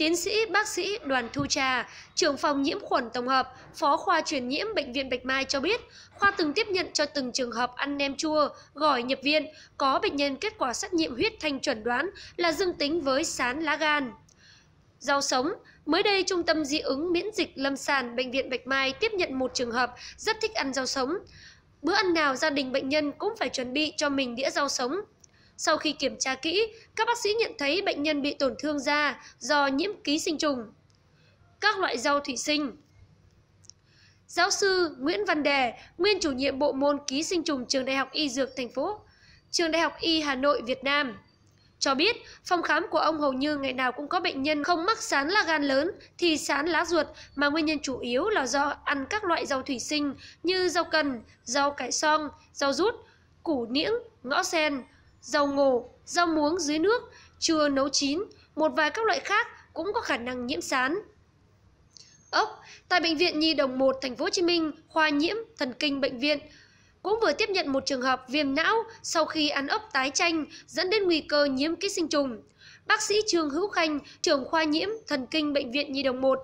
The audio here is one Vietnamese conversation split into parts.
Tiến sĩ bác sĩ Đoàn Thu Trà, trưởng phòng nhiễm khuẩn tổng hợp, phó khoa truyền nhiễm Bệnh viện Bạch Mai cho biết, khoa từng tiếp nhận cho từng trường hợp ăn nem chua, gỏi nhập viện, có bệnh nhân kết quả xét nghiệm huyết thanh chuẩn đoán là dương tính với sán lá gan. Rau sống, Mới đây, Trung tâm Dị ứng Miễn dịch Lâm sàng Bệnh viện Bạch Mai tiếp nhận một trường hợp rất thích ăn rau sống. Bữa ăn nào gia đình bệnh nhân cũng phải chuẩn bị cho mình đĩa rau sống sau khi kiểm tra kỹ, các bác sĩ nhận thấy bệnh nhân bị tổn thương da do nhiễm ký sinh trùng. Các loại rau thủy sinh Giáo sư Nguyễn Văn Đề, nguyên chủ nhiệm bộ môn ký sinh trùng trường Đại học Y Dược thành phố, trường Đại học Y Hà Nội Việt Nam cho biết phòng khám của ông hầu như ngày nào cũng có bệnh nhân không mắc sán là gan lớn thì sán lá ruột mà nguyên nhân chủ yếu là do ăn các loại rau thủy sinh như rau cần, rau cải song, rau rút, củ niễng, ngõ sen, rau ngô, rau muống dưới nước, chưa nấu chín, một vài các loại khác cũng có khả năng nhiễm sán. Ốc, tại bệnh viện Nhi đồng 1 thành phố Hồ Chí Minh, khoa nhiễm thần kinh bệnh viện cũng vừa tiếp nhận một trường hợp viêm não sau khi ăn ốc tái chanh dẫn đến nguy cơ nhiễm ký sinh trùng. Bác sĩ Trương Hữu Khanh, trưởng khoa nhiễm thần kinh bệnh viện Nhi đồng 1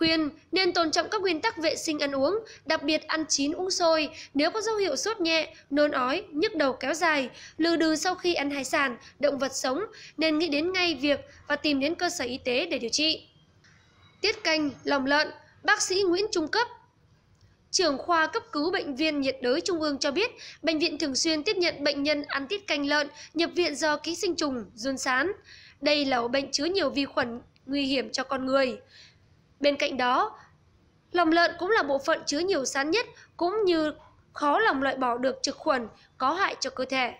Khuyên nên tôn trọng các nguyên tắc vệ sinh ăn uống, đặc biệt ăn chín uống sôi. Nếu có dấu hiệu sốt nhẹ, nôn ói, nhức đầu kéo dài, lừ đừ sau khi ăn hải sản, động vật sống, nên nghĩ đến ngay việc và tìm đến cơ sở y tế để điều trị. Tiết canh, lòng lợn, bác sĩ Nguyễn Trung Cấp, trưởng khoa cấp cứu bệnh viện nhiệt đới trung ương cho biết, bệnh viện thường xuyên tiếp nhận bệnh nhân ăn tiết canh lợn nhập viện do ký sinh trùng, run sán. Đây là bệnh chứa nhiều vi khuẩn nguy hiểm cho con người. Bên cạnh đó, lòng lợn cũng là bộ phận chứa nhiều sán nhất cũng như khó lòng loại bỏ được trực khuẩn có hại cho cơ thể.